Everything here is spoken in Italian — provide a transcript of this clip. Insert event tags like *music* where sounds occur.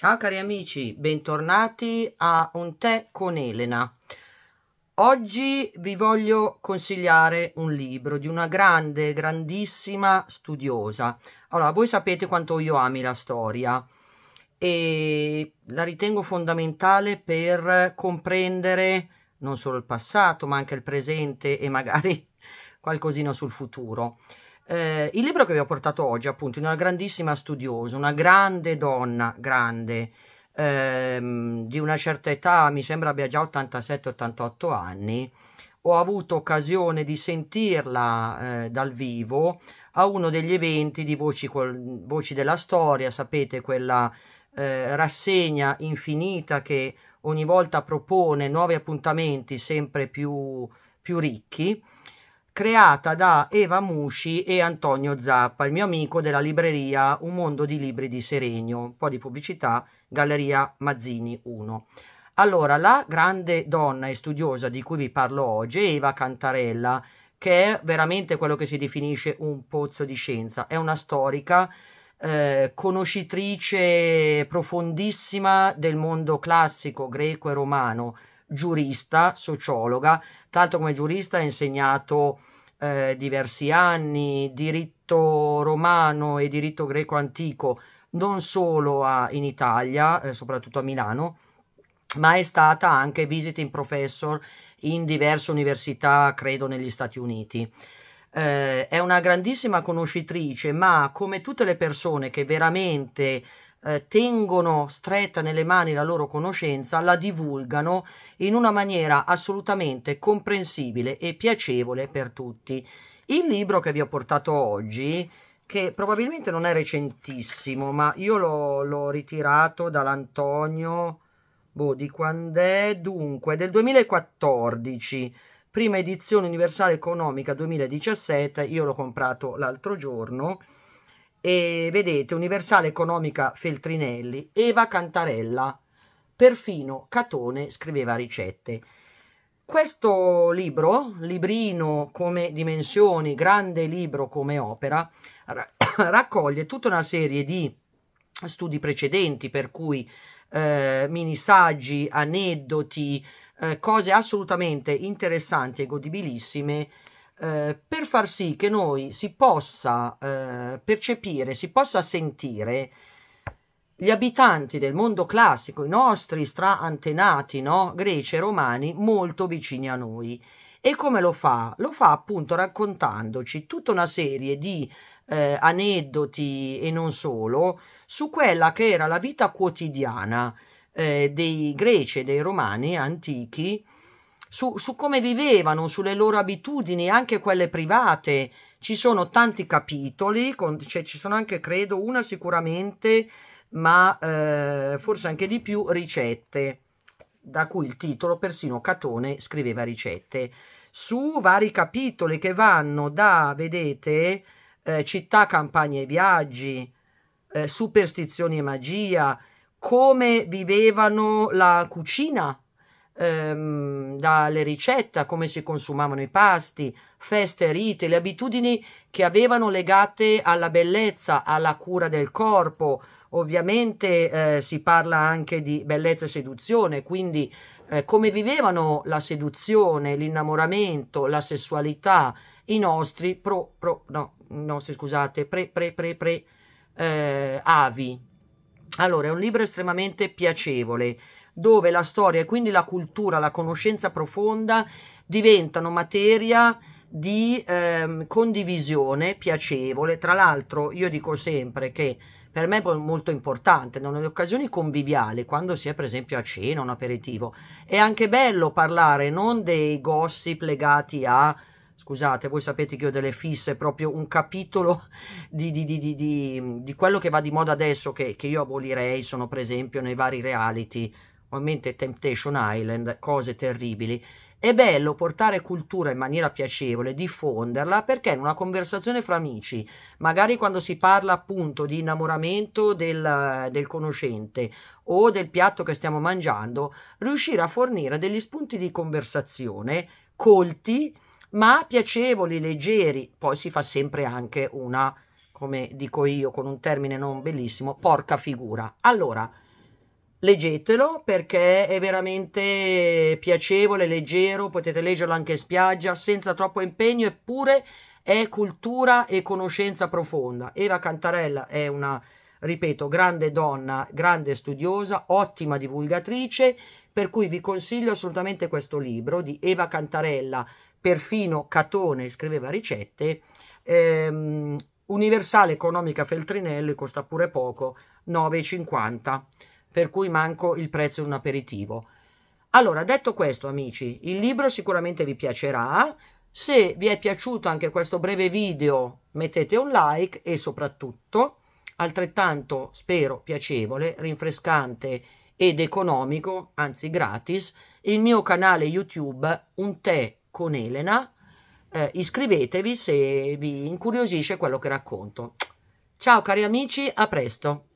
Ciao cari amici, bentornati a Un tè con Elena. Oggi vi voglio consigliare un libro di una grande, grandissima studiosa. Allora, voi sapete quanto io ami la storia e la ritengo fondamentale per comprendere non solo il passato, ma anche il presente e magari *laughs* qualcosina sul futuro. Eh, il libro che vi ho portato oggi, appunto, in una grandissima studiosa, una grande donna, grande, ehm, di una certa età, mi sembra abbia già 87-88 anni, ho avuto occasione di sentirla eh, dal vivo a uno degli eventi di Voci, col, Voci della Storia, sapete, quella eh, rassegna infinita che ogni volta propone nuovi appuntamenti sempre più, più ricchi creata da Eva Musci e Antonio Zappa, il mio amico della libreria Un mondo di libri di Serenio, un po' di pubblicità, Galleria Mazzini 1. Allora, la grande donna e studiosa di cui vi parlo oggi è Eva Cantarella, che è veramente quello che si definisce un pozzo di scienza, è una storica eh, conoscitrice profondissima del mondo classico greco e romano, giurista, sociologa, tanto come giurista ha insegnato eh, diversi anni, diritto romano e diritto greco antico, non solo a, in Italia, eh, soprattutto a Milano, ma è stata anche visiting professor in diverse università, credo negli Stati Uniti. Eh, è una grandissima conoscitrice, ma come tutte le persone che veramente eh, tengono stretta nelle mani la loro conoscenza, la divulgano in una maniera assolutamente comprensibile e piacevole per tutti. Il libro che vi ho portato oggi, che probabilmente non è recentissimo, ma io l'ho, l'ho ritirato dall'Antonio boh, di quando è, dunque, del 2014 prima edizione universale economica 2017, io l'ho comprato l'altro giorno e vedete Universale Economica Feltrinelli, Eva Cantarella, perfino Catone scriveva ricette. Questo libro, librino come dimensioni, grande libro come opera, *coughs* raccoglie tutta una serie di studi precedenti, per cui eh, saggi, aneddoti, eh, cose assolutamente interessanti e godibilissime eh, per far sì che noi si possa eh, percepire, si possa sentire gli abitanti del mondo classico, i nostri straantenati no? greci e romani, molto vicini a noi. E come lo fa? Lo fa appunto raccontandoci tutta una serie di eh, aneddoti e non solo su quella che era la vita quotidiana eh, dei greci e dei romani antichi su, su come vivevano, sulle loro abitudini, anche quelle private. Ci sono tanti capitoli, con, cioè, ci sono anche, credo, una sicuramente, ma eh, forse anche di più, ricette, da cui il titolo persino Catone scriveva ricette, su vari capitoli che vanno da, vedete, eh, città, campagne e viaggi, eh, superstizioni e magia, come vivevano la cucina, ehm, dalle ricette, come si consumavano i pasti, feste, rite, le abitudini che avevano legate alla bellezza, alla cura del corpo. Ovviamente eh, si parla anche di bellezza e seduzione, quindi eh, come vivevano la seduzione, l'innamoramento, la sessualità i nostri, pro, pro, no, nostri scusate, pre, pre, pre, pre eh, avi. Allora, è un libro estremamente piacevole dove la storia e quindi la cultura, la conoscenza profonda diventano materia di ehm, condivisione piacevole. Tra l'altro io dico sempre che per me è molto importante, nelle occasioni conviviali, quando si è per esempio a cena, un aperitivo, è anche bello parlare non dei gossip legati a scusate, voi sapete che ho delle fisse, proprio un capitolo di, di, di, di quello che va di moda adesso, che, che, io abolirei, sono per esempio nei vari reality, ovviamente Temptation Island, cose terribili. È bello portare cultura in maniera piacevole, diffonderla, perché in una conversazione fra amici, magari quando si parla appunto di innamoramento del, del conoscente o del piatto che stiamo mangiando, riuscire a fornire degli spunti di conversazione colti, ma piacevoli, leggeri. Poi si fa sempre anche una, come dico io con un termine non bellissimo, porca figura. Allora, leggetelo perché è veramente piacevole, leggero, potete leggerlo anche in spiaggia senza troppo impegno eppure è cultura e conoscenza profonda. Eva Cantarella è una, ripeto, grande donna, grande studiosa, ottima divulgatrice, per cui vi consiglio assolutamente questo libro di Eva Cantarella, perfino Catone scriveva ricette, ehm, Universale Economica Feltrinelli, costa pure poco, 9,50 per cui manco il prezzo di un aperitivo. Allora, detto questo, amici, il libro sicuramente vi piacerà. Se vi è piaciuto anche questo breve video, mettete un like e soprattutto, altrettanto spero piacevole, rinfrescante ed economico, anzi gratis, il mio canale YouTube Un tè con Elena. Eh, iscrivetevi se vi incuriosisce quello che racconto. Ciao cari amici, a presto.